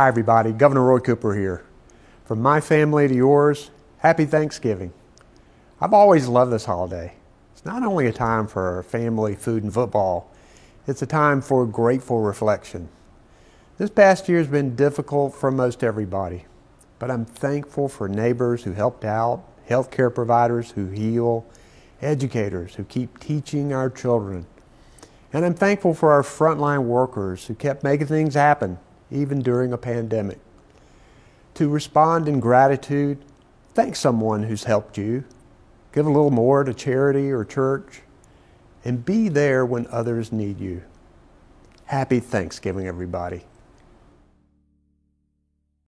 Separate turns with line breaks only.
Hi, everybody. Governor Roy Cooper here. From my family to yours, happy Thanksgiving. I've always loved this holiday. It's not only a time for family, food, and football, it's a time for grateful reflection. This past year has been difficult for most everybody, but I'm thankful for neighbors who helped out, healthcare providers who heal, educators who keep teaching our children. And I'm thankful for our frontline workers who kept making things happen even during a pandemic. To respond in gratitude, thank someone who's helped you, give a little more to charity or church, and be there when others need you. Happy Thanksgiving, everybody.